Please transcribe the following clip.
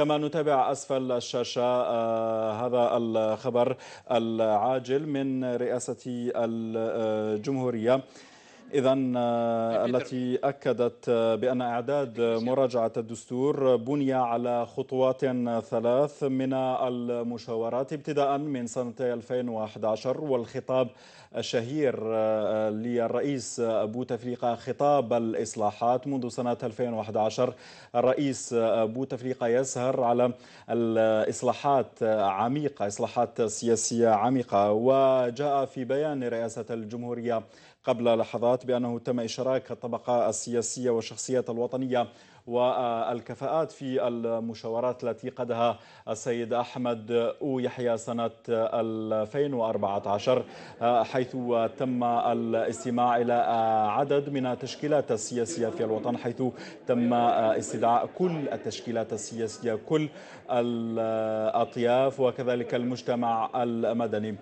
كما نتابع أسفل الشاشة آه، هذا الخبر العاجل من رئاسة الجمهورية إذا آه، التي أكدت آه، بأن إعداد مراجعة الدستور بني على خطوات ثلاث من المشاورات ابتداء من سنة 2011 والخطاب الشهير آه، للرئيس بوتفليقه خطاب الإصلاحات منذ سنة 2011 الرئيس بوتفليقه يسهر على الإصلاحات عميقة إصلاحات سياسية عميقة وجاء في بيان رئاسة الجمهورية قبل لحظات اشارت بأنه تم إشراك الطبقة السياسية والشخصيات الوطنية والكفاءات في المشاورات التي قادها السيد أحمد أو يحيى سنة 2014 حيث تم الاستماع إلى عدد من التشكيلات السياسية في الوطن حيث تم استدعاء كل التشكيلات السياسية كل الأطياف وكذلك المجتمع المدني